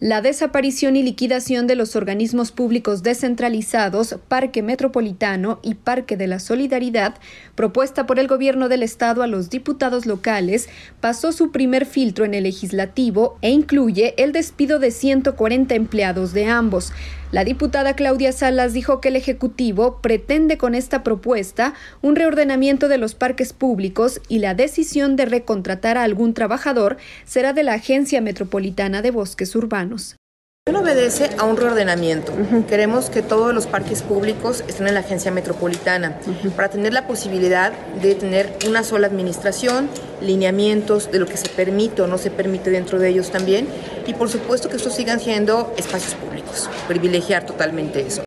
La desaparición y liquidación de los organismos públicos descentralizados, Parque Metropolitano y Parque de la Solidaridad, propuesta por el gobierno del Estado a los diputados locales, pasó su primer filtro en el legislativo e incluye el despido de 140 empleados de ambos. La diputada Claudia Salas dijo que el Ejecutivo pretende con esta propuesta un reordenamiento de los parques públicos y la decisión de recontratar a algún trabajador será de la Agencia Metropolitana de Bosques Urbanos. No obedece a un reordenamiento. Queremos que todos los parques públicos estén en la agencia metropolitana para tener la posibilidad de tener una sola administración, lineamientos de lo que se permite o no se permite dentro de ellos también y por supuesto que estos sigan siendo espacios públicos, privilegiar totalmente eso.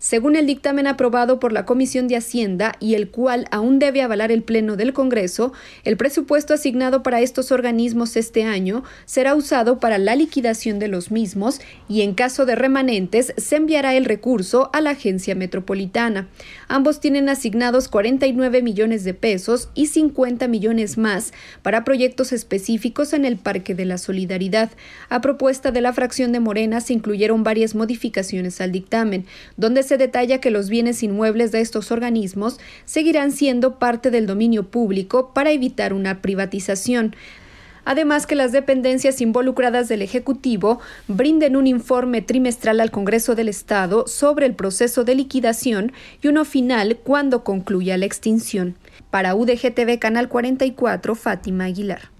Según el dictamen aprobado por la Comisión de Hacienda y el cual aún debe avalar el Pleno del Congreso, el presupuesto asignado para estos organismos este año será usado para la liquidación de los mismos y en caso de remanentes se enviará el recurso a la Agencia Metropolitana. Ambos tienen asignados 49 millones de pesos y 50 millones más para proyectos específicos en el Parque de la Solidaridad. A propuesta de la fracción de Morena se incluyeron varias modificaciones al dictamen, donde se detalla que los bienes inmuebles de estos organismos seguirán siendo parte del dominio público para evitar una privatización. Además que las dependencias involucradas del Ejecutivo brinden un informe trimestral al Congreso del Estado sobre el proceso de liquidación y uno final cuando concluya la extinción. Para UDGTV Canal 44, Fátima Aguilar.